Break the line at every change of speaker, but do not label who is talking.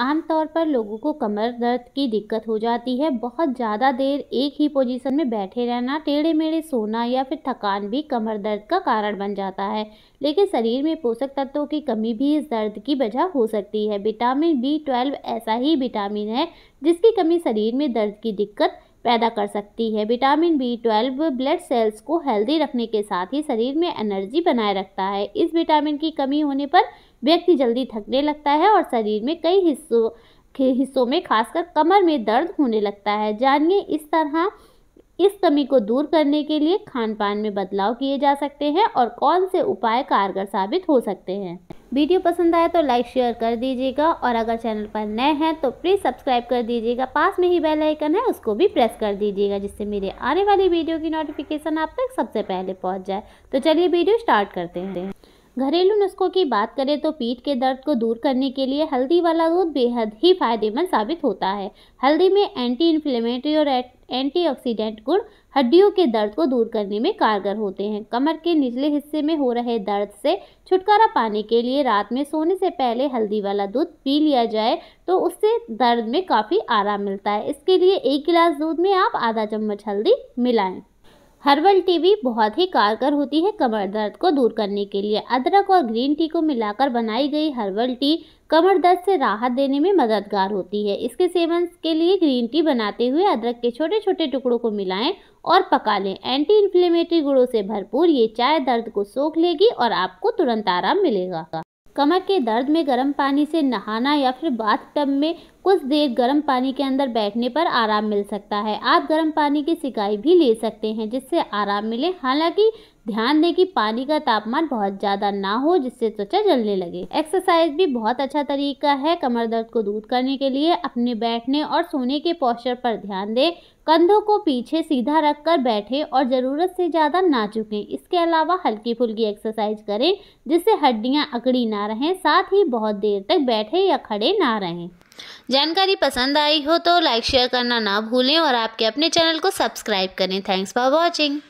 आमतौर पर लोगों को कमर दर्द की दिक्कत हो जाती है बहुत ज़्यादा देर एक ही पोजीशन में बैठे रहना टेढ़े मेढ़े सोना या फिर थकान भी कमर दर्द का कारण बन जाता है लेकिन शरीर में पोषक तत्वों की कमी भी इस दर्द की वजह हो सकती है विटामिन बी ट्वेल्व ऐसा ही विटामिन है जिसकी कमी शरीर में दर्द की दिक्कत पैदा कर सकती है vitamin B twelve blood cells को हेल्दी रखने के साथ ही शरीर में एनर्जी बनाए रखता है इस विटामिन की कमी होने पर व्यक्ति जल्दी थकने लगता है और शरीर में कई हिस्सों हिस्सों में खासकर कमर में दर्द होने लगता है जानिए इस तरह इस कमी को दूर करने के लिए खान पान में बदलाव किए जा सकते हैं और कौन से उपाय कारगर साबित हो सकते हैं वीडियो पसंद आया तो लाइक शेयर कर दीजिएगा और अगर चैनल पर नए हैं तो प्लीज़ सब्सक्राइब कर दीजिएगा पास में ही बेल आइकन है उसको भी प्रेस कर दीजिएगा जिससे मेरे आने वाली वीडियो की नोटिफिकेशन आप तक सबसे पहले पहुँच जाए तो चलिए वीडियो स्टार्ट करते हैं घरेलू नुस्खों की बात करें तो पीठ के दर्द को दूर करने के लिए हल्दी वाला दूध बेहद ही फायदेमंद साबित होता है हल्दी में एंटी इन्फ्लेमेटरी और एंटीऑक्सीडेंट गुण हड्डियों के दर्द को दूर करने में कारगर होते हैं कमर के निचले हिस्से में हो रहे दर्द से छुटकारा पाने के लिए रात में सोने से पहले हल्दी वाला दूध पी लिया जाए तो उससे दर्द में काफ़ी आराम मिलता है इसके लिए एक गिलास दूध में आप आधा चम्मच हल्दी मिलाएं हर्बल टी भी बहुत ही कारगर होती है कमर दर्द को दूर करने के लिए अदरक और ग्रीन टी को मिलाकर बनाई गई हर्बल टी कमर दर्द से राहत देने में मददगार होती है इसके सेवन के लिए ग्रीन टी बनाते हुए अदरक के छोटे छोटे टुकड़ों को मिलाएं और पका लें एंटी इन्फ्लेमेटरी गुड़ों से भरपूर ये चाय दर्द को सोख लेगी और आपको तुरंत आराम मिलेगा कमर के दर्द में गर्म पानी से नहाना या फिर बाथ टब में कुछ देर गर्म पानी के अंदर बैठने पर आराम मिल सकता है आप गर्म पानी की सिकाई भी ले सकते हैं जिससे आराम मिले हालांकि ध्यान दें कि पानी का तापमान बहुत ज़्यादा ना हो जिससे त्वचा जलने लगे एक्सरसाइज भी बहुत अच्छा तरीका है कमर दर्द को दूर करने के लिए अपने बैठने और सोने के पोस्चर पर ध्यान दें कंधों को पीछे सीधा रखकर बैठें और ज़रूरत से ज़्यादा ना झुकें इसके अलावा हल्की फुल्की एक्सरसाइज करें जिससे हड्डियाँ अकड़ी ना रहें साथ ही बहुत देर तक बैठे या खड़े ना रहें जानकारी पसंद आई हो तो लाइक शेयर करना ना भूलें और आपके अपने चैनल को सब्सक्राइब करें थैंक्स फॉर वॉचिंग